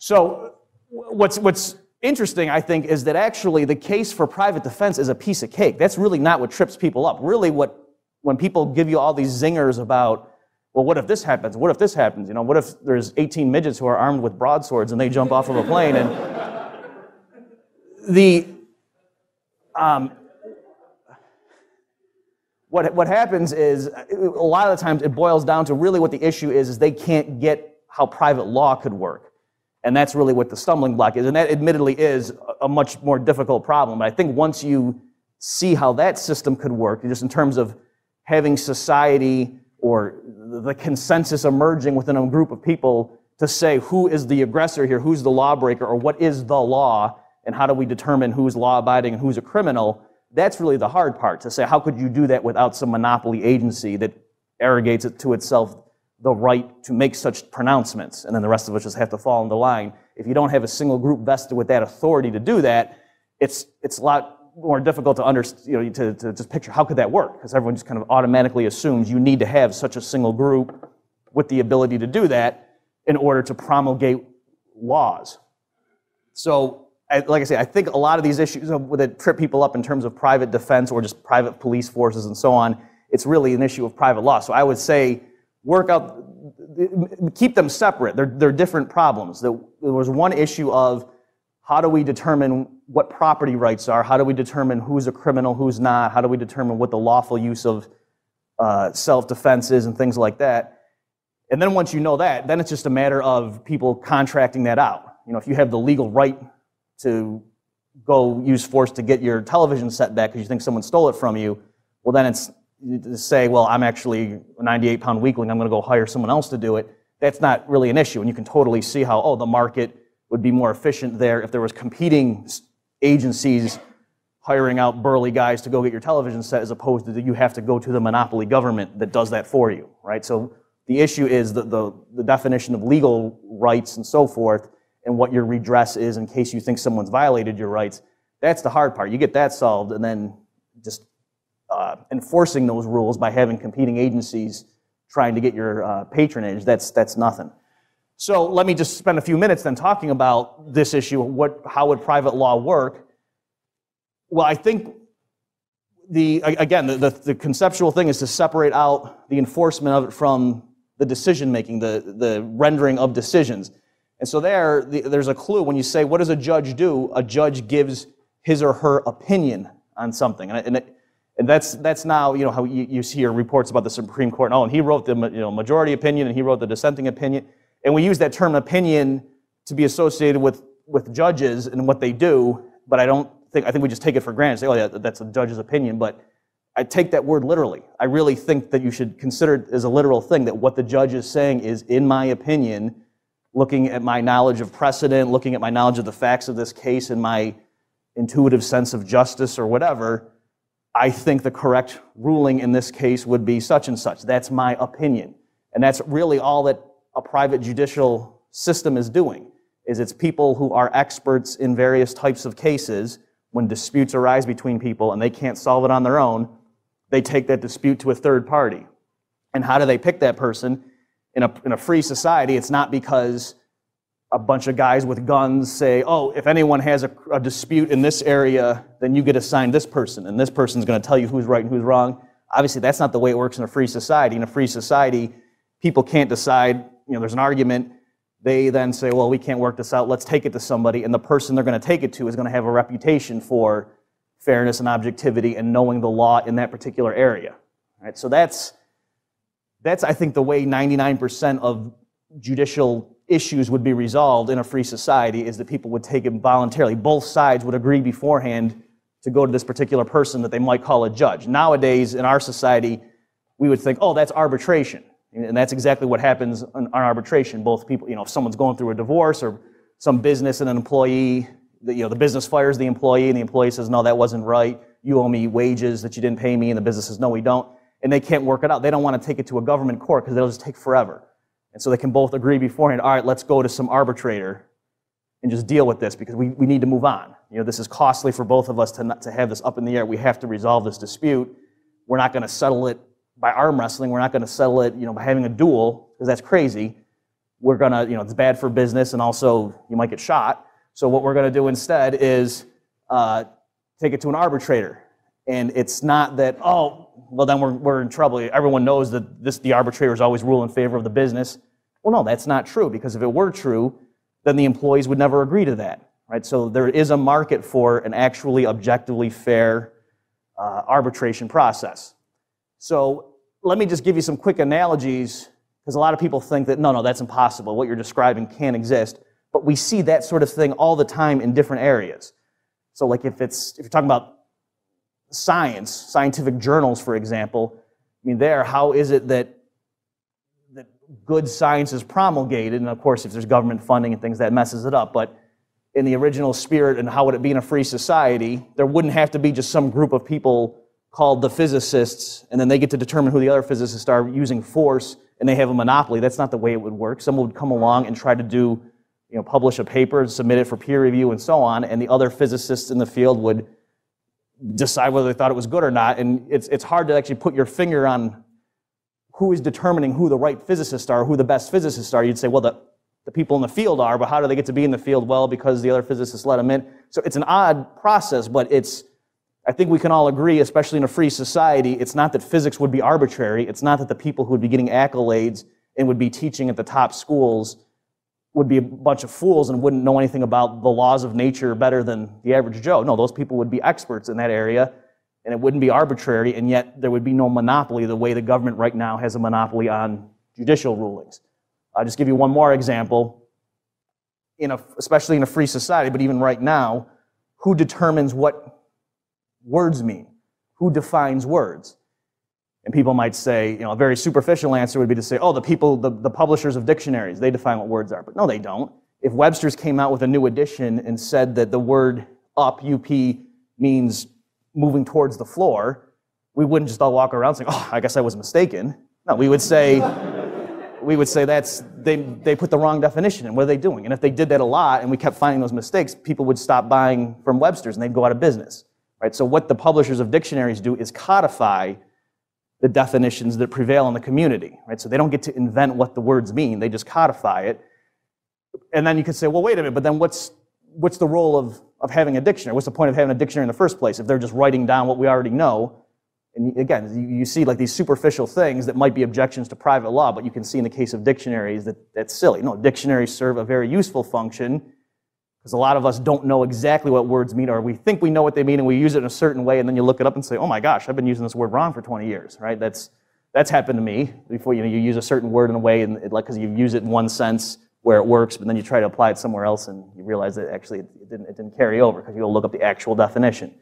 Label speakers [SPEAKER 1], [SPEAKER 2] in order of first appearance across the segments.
[SPEAKER 1] So what's, what's interesting, I think, is that actually the case for private defense is a piece of cake. That's really not what trips people up. Really what, when people give you all these zingers about, well, what if this happens? What if this happens? You know, what if there's 18 midgets who are armed with broadswords and they jump off of a plane? And the, um, what, what happens is a lot of the times it boils down to really what the issue is, is they can't get how private law could work. And that's really what the stumbling block is. And that admittedly is a much more difficult problem. But I think once you see how that system could work, just in terms of having society or the consensus emerging within a group of people to say who is the aggressor here, who's the lawbreaker, or what is the law, and how do we determine who's law abiding and who's a criminal, that's really the hard part to say how could you do that without some monopoly agency that arrogates it to itself the right to make such pronouncements, and then the rest of us just have to fall into line. If you don't have a single group vested with that authority to do that, it's it's a lot more difficult to understand, you know, to, to just picture how could that work? Because everyone just kind of automatically assumes you need to have such a single group with the ability to do that in order to promulgate laws. So, I, like I say, I think a lot of these issues that trip people up in terms of private defense or just private police forces and so on, it's really an issue of private law. So I would say work out, keep them separate. They're, they're different problems. There was one issue of how do we determine what property rights are? How do we determine who's a criminal, who's not? How do we determine what the lawful use of uh, self defense is and things like that? And then once you know that, then it's just a matter of people contracting that out. You know, if you have the legal right to go use force to get your television set back because you think someone stole it from you, well, then it's say, well, I'm actually a 98 pound weakling, I'm going to go hire someone else to do it, that's not really an issue. And you can totally see how, oh, the market would be more efficient there if there was competing agencies hiring out burly guys to go get your television set as opposed to you have to go to the monopoly government that does that for you, right? So the issue is the, the, the definition of legal rights and so forth and what your redress is in case you think someone's violated your rights. That's the hard part. You get that solved and then just uh, enforcing those rules by having competing agencies trying to get your uh, patronage. That's, that's nothing. So let me just spend a few minutes then talking about this issue. What, how would private law work? Well, I think the again the, the, the conceptual thing is to separate out the enforcement of it from the decision making, the the rendering of decisions. And so there, the, there's a clue when you say, "What does a judge do?" A judge gives his or her opinion on something, and and it and that's, that's now you know, how you, you hear reports about the Supreme Court. And, oh, and he wrote the you know, majority opinion and he wrote the dissenting opinion. And we use that term opinion to be associated with, with judges and what they do. But I don't think, I think we just take it for granted. Say, oh, yeah, that's a judge's opinion. But I take that word literally. I really think that you should consider it as a literal thing that what the judge is saying is, in my opinion, looking at my knowledge of precedent, looking at my knowledge of the facts of this case, and my intuitive sense of justice or whatever, I think the correct ruling in this case would be such and such. That's my opinion. And that's really all that a private judicial system is doing is it's people who are experts in various types of cases when disputes arise between people and they can't solve it on their own, they take that dispute to a third party. And how do they pick that person? In a, in a free society, it's not because a bunch of guys with guns say, oh, if anyone has a, a dispute in this area, then you get assigned this person, and this person's going to tell you who's right and who's wrong. Obviously, that's not the way it works in a free society. In a free society, people can't decide, you know, there's an argument. They then say, well, we can't work this out. Let's take it to somebody. And the person they're going to take it to is going to have a reputation for fairness and objectivity and knowing the law in that particular area. All right? So that's, that's, I think, the way 99% of judicial issues would be resolved in a free society is that people would take it voluntarily. Both sides would agree beforehand to go to this particular person that they might call a judge. Nowadays, in our society, we would think, oh, that's arbitration. And that's exactly what happens on, arbitration. Both people, you know, if someone's going through a divorce or some business and an employee, you know, the business fires the employee and the employee says, no, that wasn't right. You owe me wages that you didn't pay me. And the business says, no, we don't. And they can't work it out. They don't want to take it to a government court because they'll just take forever. And so they can both agree beforehand, all right, let's go to some arbitrator and just deal with this because we, we need to move on. You know, this is costly for both of us to, not, to have this up in the air. We have to resolve this dispute. We're not going to settle it by arm wrestling. We're not going to settle it, you know, by having a duel because that's crazy. We're going to, you know, it's bad for business and also you might get shot. So what we're going to do instead is uh, take it to an arbitrator. And it's not that, oh, well, then we're, we're in trouble. Everyone knows that this, the arbitrators always rule in favor of the business. Well, no, that's not true, because if it were true, then the employees would never agree to that, right? So there is a market for an actually objectively fair uh, arbitration process. So let me just give you some quick analogies, because a lot of people think that, no, no, that's impossible. What you're describing can't exist. But we see that sort of thing all the time in different areas. So like if it's, if you're talking about science, scientific journals, for example, I mean, there, how is it that, that good science is promulgated? And of course, if there's government funding and things, that messes it up. But in the original spirit, and how would it be in a free society, there wouldn't have to be just some group of people called the physicists, and then they get to determine who the other physicists are using force, and they have a monopoly. That's not the way it would work. Someone would come along and try to do, you know, publish a paper, submit it for peer review, and so on, and the other physicists in the field would decide whether they thought it was good or not. And it's, it's hard to actually put your finger on who is determining who the right physicists are, who the best physicists are. You'd say, well, the, the people in the field are, but how do they get to be in the field? Well, because the other physicists let them in. So it's an odd process, but it's, I think we can all agree, especially in a free society, it's not that physics would be arbitrary. It's not that the people who would be getting accolades and would be teaching at the top schools would be a bunch of fools and wouldn't know anything about the laws of nature better than the average Joe. No, those people would be experts in that area and it wouldn't be arbitrary, and yet there would be no monopoly the way the government right now has a monopoly on judicial rulings. I'll just give you one more example. In a, especially in a free society, but even right now, who determines what words mean? Who defines words? And people might say, you know, a very superficial answer would be to say, oh, the people, the, the publishers of dictionaries, they define what words are. But no, they don't. If Webster's came out with a new edition and said that the word up, UP, means moving towards the floor, we wouldn't just all walk around saying, oh, I guess I was mistaken. No, we would say, we would say that's, they, they put the wrong definition in. What are they doing? And if they did that a lot and we kept finding those mistakes, people would stop buying from Webster's and they'd go out of business. Right? So what the publishers of dictionaries do is codify the definitions that prevail in the community, right? So they don't get to invent what the words mean, they just codify it. And then you could say, well, wait a minute, but then what's, what's the role of, of having a dictionary? What's the point of having a dictionary in the first place if they're just writing down what we already know? And again, you, you see like these superficial things that might be objections to private law, but you can see in the case of dictionaries that that's silly. No, dictionaries serve a very useful function because a lot of us don't know exactly what words mean, or we think we know what they mean and we use it in a certain way, and then you look it up and say, oh my gosh, I've been using this word wrong for 20 years, right? That's, that's happened to me before. You know, you use a certain word in a way, and like, because you use it in one sense where it works, but then you try to apply it somewhere else and you realize that actually it didn't, it didn't carry over because you go look up the actual definition.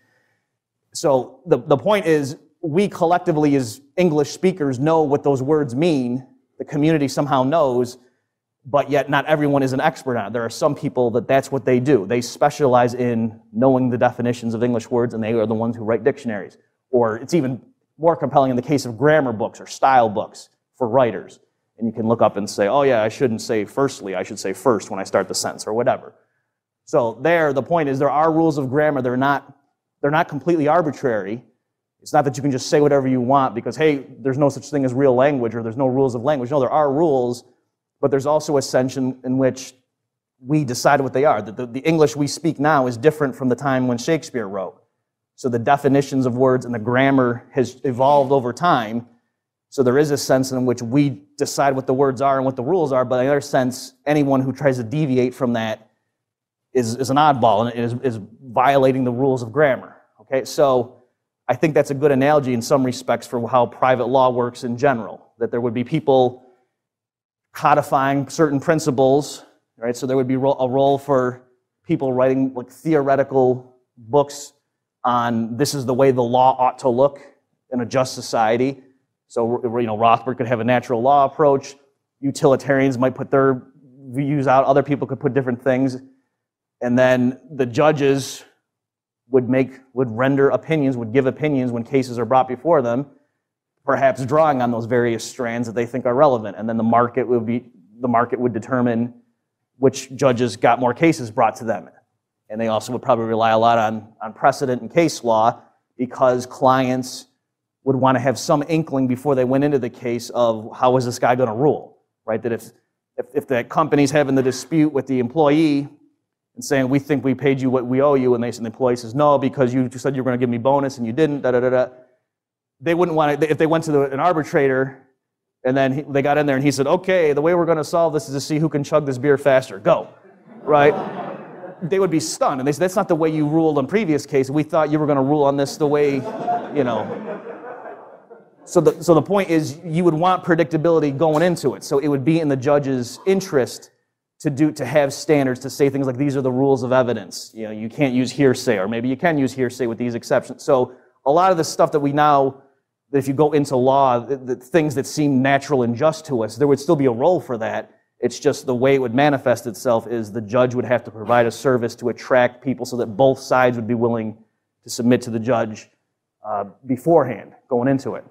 [SPEAKER 1] So the, the point is, we collectively as English speakers know what those words mean. The community somehow knows, but yet not everyone is an expert on it. There are some people that that's what they do. They specialize in knowing the definitions of English words, and they are the ones who write dictionaries. Or it's even more compelling in the case of grammar books or style books for writers. And you can look up and say, oh, yeah, I shouldn't say firstly, I should say first when I start the sentence or whatever. So there, the point is there are rules of grammar. They're not, they're not completely arbitrary. It's not that you can just say whatever you want because, hey, there's no such thing as real language or there's no rules of language. No, there are rules but there's also a sense in, in which we decide what they are. The, the, the English we speak now is different from the time when Shakespeare wrote. So the definitions of words and the grammar has evolved over time. So there is a sense in which we decide what the words are and what the rules are, but in another sense, anyone who tries to deviate from that is, is an oddball and is, is violating the rules of grammar. Okay, so I think that's a good analogy in some respects for how private law works in general, that there would be people codifying certain principles, right? So there would be a role for people writing like theoretical books on this is the way the law ought to look in a just society. So you know, Rothbard could have a natural law approach. Utilitarians might put their views out. Other people could put different things, and then the judges would make would render opinions, would give opinions when cases are brought before them perhaps drawing on those various strands that they think are relevant. And then the market would be the market would determine which judges got more cases brought to them. And they also would probably rely a lot on, on precedent and case law because clients would want to have some inkling before they went into the case of how is this guy going to rule, right? That if, if, if the company's having the dispute with the employee and saying, we think we paid you what we owe you, and, they, and the employee says, no, because you said you were going to give me bonus and you didn't, da da da da they wouldn't want to, if they went to the, an arbitrator and then he, they got in there and he said, okay, the way we're going to solve this is to see who can chug this beer faster. Go. Right? they would be stunned. And they said, that's not the way you ruled on previous cases. We thought you were going to rule on this the way, you know. So the, so the point is you would want predictability going into it. So it would be in the judge's interest to do to have standards to say things like these are the rules of evidence. You know, you can't use hearsay, or maybe you can use hearsay with these exceptions. So a lot of the stuff that we now that if you go into law, the, the things that seem natural and just to us, there would still be a role for that. It's just the way it would manifest itself is the judge would have to provide a service to attract people so that both sides would be willing to submit to the judge uh, beforehand, going into it.